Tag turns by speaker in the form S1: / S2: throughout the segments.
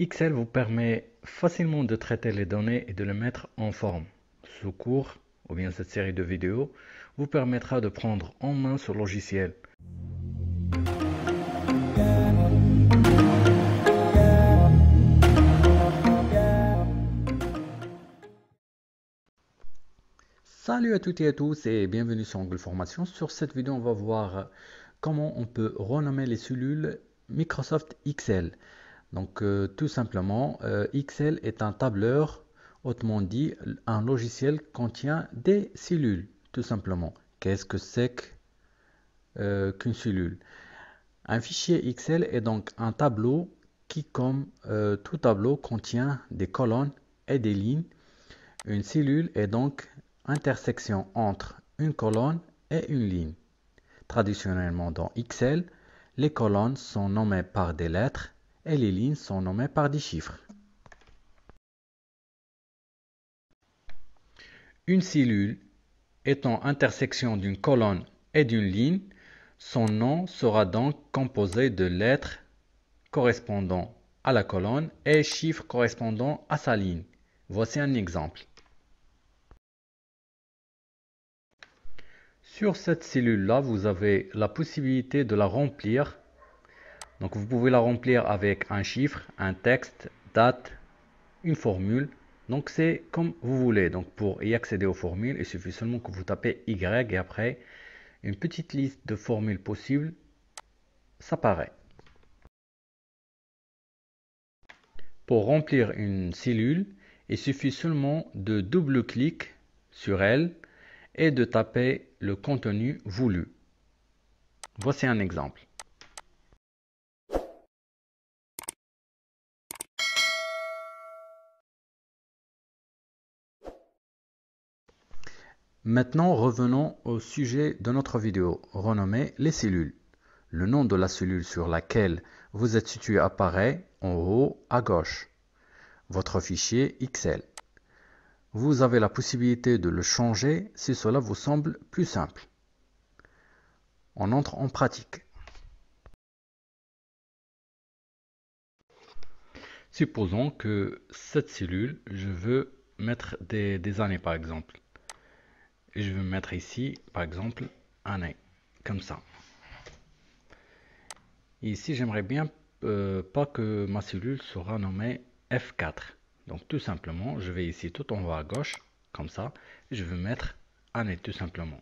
S1: Excel vous permet facilement de traiter les données et de les mettre en forme. Ce cours, ou bien cette série de vidéos, vous permettra de prendre en main ce logiciel. Salut à toutes et à tous et bienvenue sur Angle Formation. Sur cette vidéo, on va voir comment on peut renommer les cellules Microsoft Excel. Donc euh, tout simplement, euh, Excel est un tableur, autrement dit, un logiciel contient des cellules, tout simplement. Qu'est-ce que c'est euh, qu'une cellule Un fichier Excel est donc un tableau qui, comme tout tableau, contient des colonnes et des lignes. Une cellule est donc intersection entre une colonne et une ligne. Traditionnellement dans Excel, les colonnes sont nommées par des lettres et les lignes sont nommées par des chiffres. Une cellule étant intersection d'une colonne et d'une ligne, son nom sera donc composé de lettres correspondant à la colonne et chiffres correspondant à sa ligne. Voici un exemple. Sur cette cellule-là, vous avez la possibilité de la remplir donc vous pouvez la remplir avec un chiffre, un texte, date, une formule. Donc c'est comme vous voulez. Donc pour y accéder aux formules, il suffit seulement que vous tapez Y et après une petite liste de formules possibles s'apparaît. Pour remplir une cellule, il suffit seulement de double-clic sur elle et de taper le contenu voulu. Voici un exemple. Maintenant, revenons au sujet de notre vidéo, renommée, les cellules. Le nom de la cellule sur laquelle vous êtes situé apparaît en haut à gauche. Votre fichier Excel. Vous avez la possibilité de le changer si cela vous semble plus simple. On entre en pratique. Supposons que cette cellule, je veux mettre des années par exemple je vais mettre ici, par exemple, année, comme ça. ici, j'aimerais bien euh, pas que ma cellule sera nommée F4. Donc tout simplement, je vais ici tout en bas à gauche, comme ça, je veux mettre année tout simplement.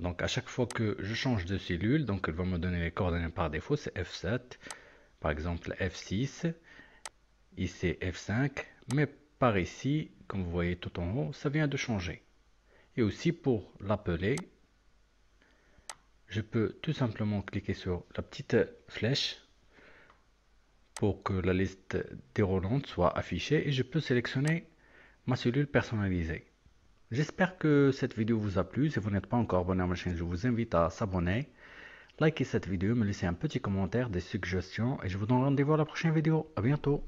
S1: Donc à chaque fois que je change de cellule, donc elle va me donner les coordonnées par défaut, c'est F7, par exemple F6, ici F5, mais par ici, comme vous voyez tout en haut, ça vient de changer. Et aussi pour l'appeler, je peux tout simplement cliquer sur la petite flèche pour que la liste déroulante soit affichée et je peux sélectionner ma cellule personnalisée. J'espère que cette vidéo vous a plu. Si vous n'êtes pas encore abonné à ma chaîne, je vous invite à s'abonner, liker cette vidéo, me laisser un petit commentaire, des suggestions et je vous donne rendez-vous à la prochaine vidéo. À bientôt